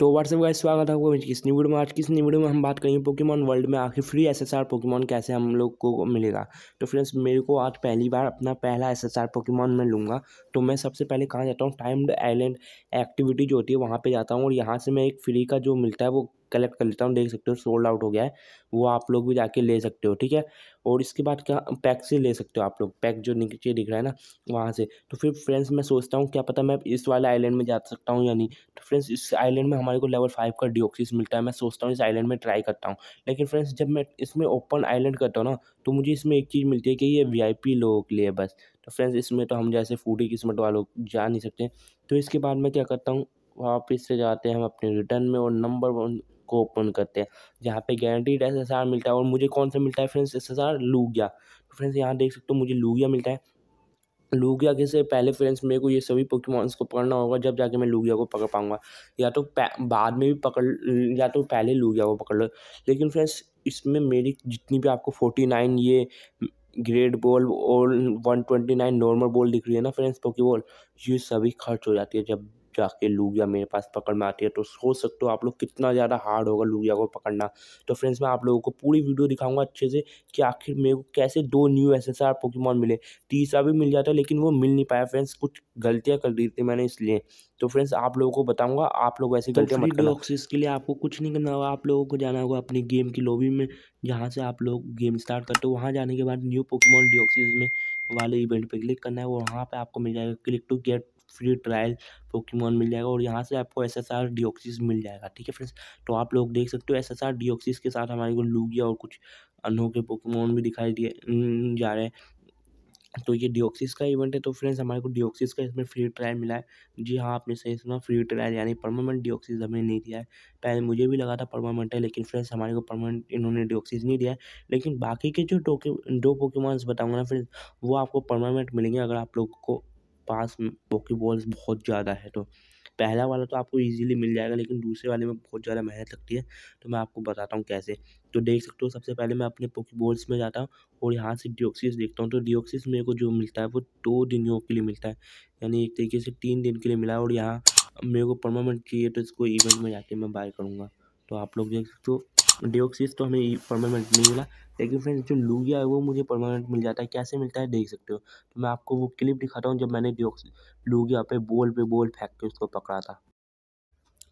तो व्हाट्सएप का स्वागत है आपको किस न्यू वीडियो में आज किस वीडियो में हम बात करेंगे पोकेमॉन वर्ल्ड में आखिर फ्री एसएसआर पोकेमॉन कैसे हम लोग को मिलेगा तो फ्रेंड्स मेरे को आज पहली बार अपना पहला एसएसआर पोकेमॉन मैं लूँगा तो मैं सबसे पहले कहाँ जाता हूँ टाइम्ड आइलैंड एक्टिविटी जो होती है वहाँ पर जाता हूँ और यहाँ से मैं एक फ्री का जो मिलता है वो कलेक्ट कर लेता हूँ देख सकते हो सोल्ड आउट हो गया है वो आप लोग भी जाके ले सकते हो ठीक है और इसके बाद क्या पैक से ले सकते हो आप लोग पैक जो नीचे दिख रहा है ना वहाँ से तो फिर फ्रेंड्स मैं सोचता हूँ क्या पता मैं इस वाले आइलैंड में जा सकता हूँ या नहीं तो फ्रेंड्स इस आइलैंड में हमारे को लेवल फाइव का डिओक्सिस मिलता है मैं सोचता हूँ इस आइलैंड में ट्राई करता हूँ लेकिन फ्रेंड्स जब मैं इसमें ओपन आइलैंड करता हूँ ना तो मुझे इसमें एक चीज़ मिलती है कि ये वी लोगों के लिए बस तो फ्रेंड्स इसमें तो हम जैसे फूटी किस्मत वालों जा नहीं सकते तो इसके बाद मैं क्या करता हूँ वापस से जाते हैं हम अपने रिटर्न में और नंबर वन को ओपन करते हैं जहाँ पे गारंटीड एस एस आर मिलता है और मुझे कौन सा मिलता है friends S S R Lugia तो फ्रेंड्स यहाँ देख सकते हो मुझे लूगिया मिलता है लूगिया के से पहले फ्रेंड्स मेरे को ये सभी पोकेमॉन्स को पकड़ना होगा जब जाके मैं लूगिया को पकड़ पाऊंगा या तो बाद में भी पकड़ या तो पहले लूगिया को पकड़ लो लेकिन फ्रेंड्स इसमें मेरी जितनी भी आपको फोर्टी नाइन ये ग्रेट बॉल और one twenty nine normal ball दिख रही है ना फ्रेंड्स पोकी बॉल ये सभी खर्च हो जाती है जब के आके लुगिया मेरे पास पकड़ में आती है तो सोच सकते हो आप लोग कितना ज़्यादा हार्ड होगा लुगिया को पकड़ना तो फ्रेंड्स मैं आप लोगों को पूरी वीडियो दिखाऊंगा अच्छे से कि आखिर मेरे को कैसे दो new S S R Pokemon मिले तीसरा भी मिल जाता लेकिन वो मिल नहीं पाया फ्रेंड्स कुछ गलतियाँ कर दी थी मैंने इसलिए तो फ्रेंड्स आप लोगों को बताऊंगा आप लोग ऐसी तो गलतियाँ मत के इसके लिए आपको कुछ नहीं करना होगा आप लोगों को जाना होगा अपनी गेम की लॉबी में जहाँ से आप लोग गेम स्टार्ट करते हो वहाँ जाने के बाद न्यू पोकीमॉन डिओक्सिस में वाले इवेंट पे क्लिक करना है वो वहाँ पे आपको मिल जाएगा click to get free trial Pokemon मिल जाएगा और यहाँ से आपको एस एस आर डिओक्सिस मिल जाएगा ठीक है फ्रेंड्स तो आप लोग देख सकते हो एस एस आर डिओक्सिस के साथ हमारे को लूगिया और कुछ अनोखे पोकेमोन भी दिखाई दिए जा रहे हैं तो ये डिओक्सिस का इवेंट है तो फ्रेंड्स हमारे को डिओक्सिस का इसमें फ्री ट्रायल मिला है जी हाँ आपने सही सुना फ्री ट्रायल यानी परमानेंट डिओक्सिस हमें नहीं दिया है पहले मुझे भी लगा था परमानेंट है लेकिन फ्रेंड्स हमारे को परमानेंट इन्होंने डिओक्सिस नहीं दिया है लेकिन बाकी के जो टोके दो पोकेमॉन्स बताऊँगा ना फ्रेंड्स वो आपको परमानेंट मिलेंगे अगर आप लोग को पास पोके बॉल्स बहुत ज़्यादा है तो पहला वाला तो आपको ईजिली मिल जाएगा लेकिन दूसरे वाले में बहुत ज़्यादा मेहनत लगती है तो मैं आपको बताता हूँ कैसे तो देख सकते हो सबसे पहले मैं अपने बॉल्स में जाता हूँ और यहाँ से डिओक्सिस देखता हूँ तो डिओक्सिस मेरे को जो मिलता है वो दो दिनों के लिए मिलता है यानी एक तरीके से तीन दिन के लिए मिला और यहाँ मेरे को परमानेंट चाहिए तो इसको इवेंट में जाके मैं बाय करूँगा तो आप लोग देख सकते हो डिओक्सिस तो हमें परमानेंट नहीं मिला लेकिन फ्रेंड्स जो लूगिया है वो मुझे परमानेंट मिल जाता है कैसे मिलता है देख सकते हो तो मैं आपको वो क्लिप दिखाता हूँ जब मैंने डिओक्सिस लूगिया पे बोल पे बोल फेंक के उसको पकड़ा था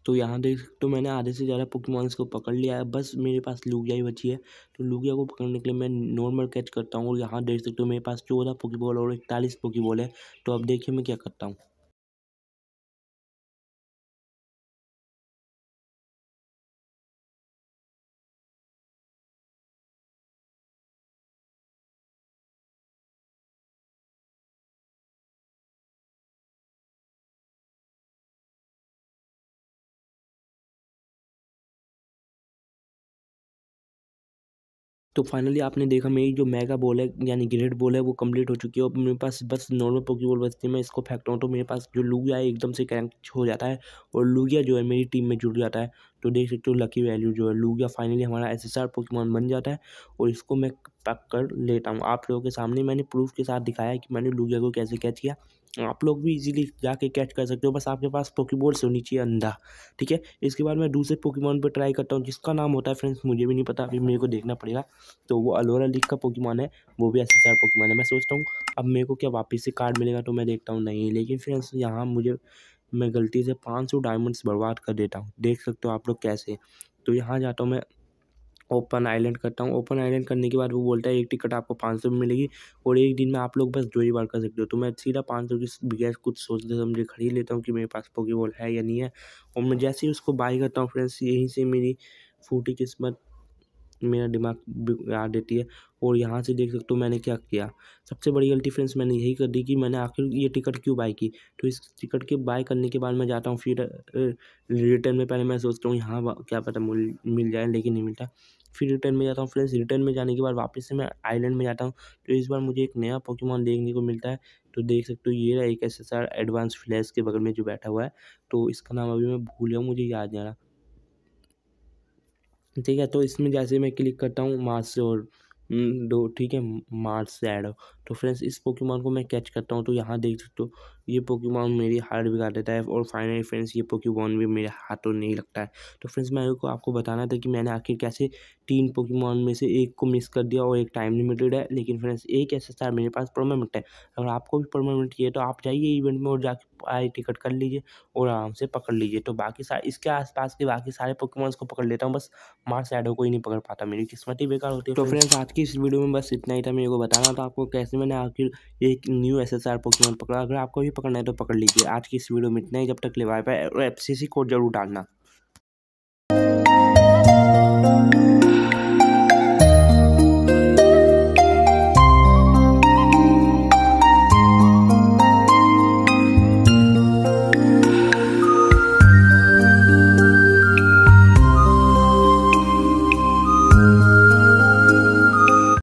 तो यहाँ देख सकते हो मैंने आधे से ज़्यादा पुकमॉन्स को पकड़ लिया है बस मेरे पास लूगिया ही बची है तो लूगिया को पकड़ने के लिए मैं नॉर्मल कैच करता हूँ और यहाँ देख सकते हो मेरे पास चौदह पोकीबॉल और इकतालीस पोकीबॉल है तो अब देखिए मैं क्या करता हूँ तो फाइनली आपने देखा मेरी जो मेगा बॉल है यानी ग्रेड बॉल है वो कंप्लीट हो चुकी है और मेरे पास बस नॉर्मल पोकी बॉल बचती है मैं इसको फेंकता हूँ तो मेरे पास जो लूगिया है एकदम से कैंक हो जाता है और लूगिया जो है मेरी टीम में जुड़ जाता है तो देख सकते हो लकी वैल्यू जो है लूगिया फाइनली हमारा एस एस आर पोकेमॉन बन जाता है और इसको मैं पक कर लेता हूँ आप लोगों के सामने मैंने प्रूफ के साथ दिखाया कि मैंने लूगिया को कैसे कैच किया आप लोग भी इजीली जाके कैच कर सकते हो बस आपके पास से होनी चाहिए अंधा ठीक है इसके बाद मैं दूसरे पोकीमॉन पर ट्राई करता हूँ जिसका नाम होता है फ्रेंड्स मुझे भी नहीं पता अभी मेरे को देखना पड़ेगा तो वो अलोरा लीग का पोकेमॉन है वो भी एस पोकेमॉन है मैं सोचता हूँ अब मेरे को क्या वापस से कार्ड मिलेगा तो मैं देखता हूँ नहीं लेकिन फ्रेंड्स यहाँ मुझे मैं गलती से पाँच सौ डायमंड्स बर्बाद कर देता हूँ देख सकते हो आप लोग कैसे तो यहाँ जाता हूँ मैं ओपन आइलैंड करता हूँ ओपन आइलैंड करने के बाद वो बोलता है एक टिकट आपको पाँच सौ में मिलेगी और एक दिन में आप लोग बस दो ही बार कर सकते हो तो मैं सीधा पाँच सौ की बगैर कुछ सोचते समझे खरीद लेता हूँ कि मेरे पास पोकेबॉल है या नहीं है और मैं जैसे ही उसको बाई करता हूँ फ्रेंड्स यहीं से मेरी फूटी किस्मत मेरा दिमाग आ देती है और यहाँ से देख सकते हो मैंने क्या किया सबसे बड़ी गलती फ्रेंड्स मैंने यही कर दी कि मैंने आखिर ये टिकट क्यों बाई की तो इस टिकट के बाय करने के बाद मैं जाता हूँ फिर रिटर्न में पहले मैं सोचता हूँ यहाँ क्या पता मिल जाए लेकिन नहीं मिलता फिर रिटर्न में जाता हूँ फ्रेंड्स रिटर्न में जाने के बाद वापस से मैं आइलैंड में जाता हूँ तो इस बार मुझे एक नया पॉकीमॉन देखने को मिलता है तो देख सकते हो ये रहा एक एस एडवांस फ्लैश के बगल में जो बैठा हुआ है तो इसका नाम अभी मैं भूल गया मुझे याद नहीं आ रहा ठीक है तो इसमें जैसे मैं क्लिक करता हूँ मार्स और हम्म, दो ठीक है मार्स एड तो फ्रेंड्स इस पोकेमॉन को मैं कैच करता हूँ तो यहाँ देख सकते हो ये पोकेमॉन मेरी हार्ट बिगाड़ देता है और फाइनली फ्रेंड्स ये पोकेमॉन भी मेरे हाथों नहीं लगता है तो फ्रेंड्स मैं को आपको बताना था कि मैंने आखिर कैसे तीन पोकेमॉन में से एक को मिस कर दिया और एक टाइम लिमिटेड है लेकिन फ्रेंड्स एक ऐसा सार मेरे पास परमानेंट है अगर आपको भी परमानेंट चाहिए तो आप जाइए इवेंट में और जाके आई टिकट कर लीजिए और आराम से पकड़ लीजिए तो बाकी सारे इसके आसपास के बाकी सारे पोकेमॉन्स को पकड़ लेता हूँ बस मार साइड को ही नहीं पकड़ पाता मेरी किस्मत ही बेकार होती है तो फ्रेंड्स आज की इस वीडियो में बस इतना ही था मेरे को बताना था आपको कैसे से मैंने आखिर एक new S S R Pokemon पकड़ा अगर आपको भी पकड़ना है तो पकड़ लीजिए आज की इस वीडियो में इतना ही जब तक ले पाए और एफ सी सी कोड जरूर डालना